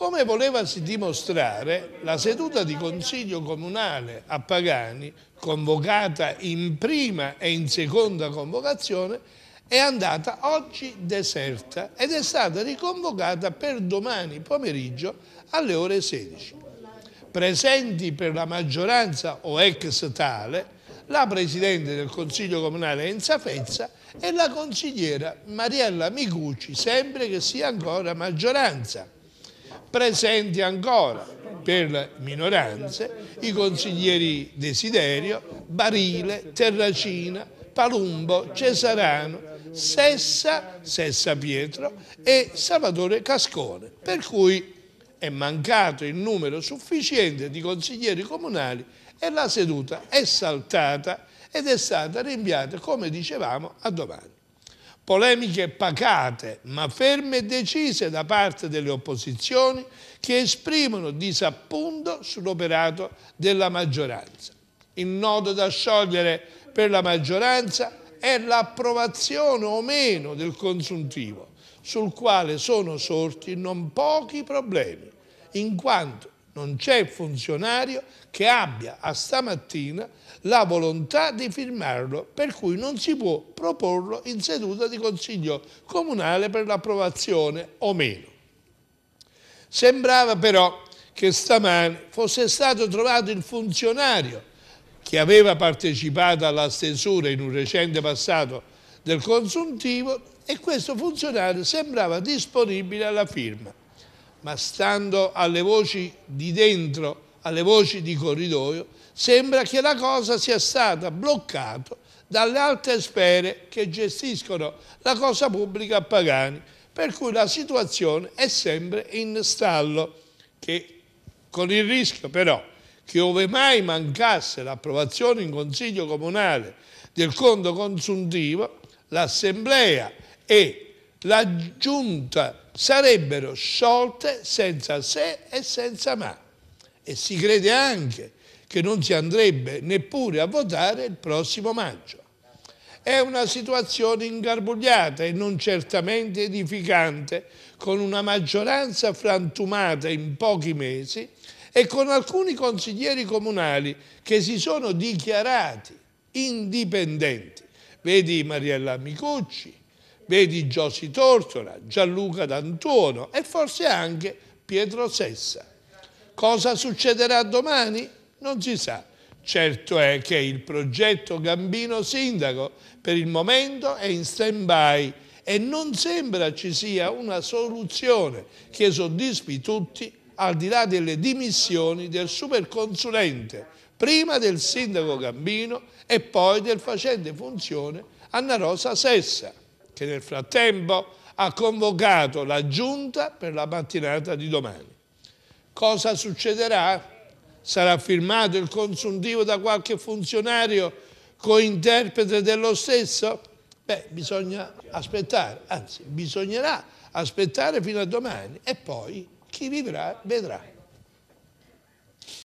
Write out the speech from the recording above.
Come volevasi dimostrare, la seduta di consiglio comunale a Pagani, convocata in prima e in seconda convocazione, è andata oggi deserta ed è stata riconvocata per domani pomeriggio alle ore 16. Presenti per la maggioranza o ex tale la Presidente del Consiglio Comunale Enza Fezza e la consigliera Mariella Micucci, sempre che sia ancora maggioranza presenti ancora per le minoranze i consiglieri Desiderio, Barile, Terracina, Palumbo, Cesarano, Sessa, Sessa Pietro e Salvatore Cascone, per cui è mancato il numero sufficiente di consiglieri comunali e la seduta è saltata ed è stata rinviata, come dicevamo, a domani polemiche pacate ma ferme e decise da parte delle opposizioni che esprimono disappunto sull'operato della maggioranza. Il nodo da sciogliere per la maggioranza è l'approvazione o meno del consuntivo, sul quale sono sorti non pochi problemi, in quanto non c'è funzionario che abbia a stamattina la volontà di firmarlo, per cui non si può proporlo in seduta di Consiglio Comunale per l'approvazione o meno. Sembrava però che stamane fosse stato trovato il funzionario che aveva partecipato alla stesura in un recente passato del consuntivo e questo funzionario sembrava disponibile alla firma ma stando alle voci di dentro, alle voci di corridoio, sembra che la cosa sia stata bloccata dalle alte sfere che gestiscono la cosa pubblica a Pagani, per cui la situazione è sempre in stallo, che, con il rischio però che ove mai mancasse l'approvazione in Consiglio Comunale del conto consuntivo, l'Assemblea e la Giunta sarebbero sciolte senza se e senza ma. E si crede anche che non si andrebbe neppure a votare il prossimo maggio. È una situazione ingarbugliata e non certamente edificante, con una maggioranza frantumata in pochi mesi e con alcuni consiglieri comunali che si sono dichiarati indipendenti. Vedi Mariella Micucci, Vedi Giosi Tortora, Gianluca D'Antuono e forse anche Pietro Sessa. Cosa succederà domani? Non si sa. Certo è che il progetto Gambino Sindaco per il momento è in stand-by e non sembra ci sia una soluzione che soddisfi tutti al di là delle dimissioni del superconsulente, prima del sindaco Gambino e poi del facente funzione Anna Rosa Sessa che nel frattempo ha convocato la giunta per la mattinata di domani. Cosa succederà? Sarà firmato il consuntivo da qualche funzionario cointerprete dello stesso? Beh, bisogna aspettare, anzi bisognerà aspettare fino a domani e poi chi vivrà vedrà.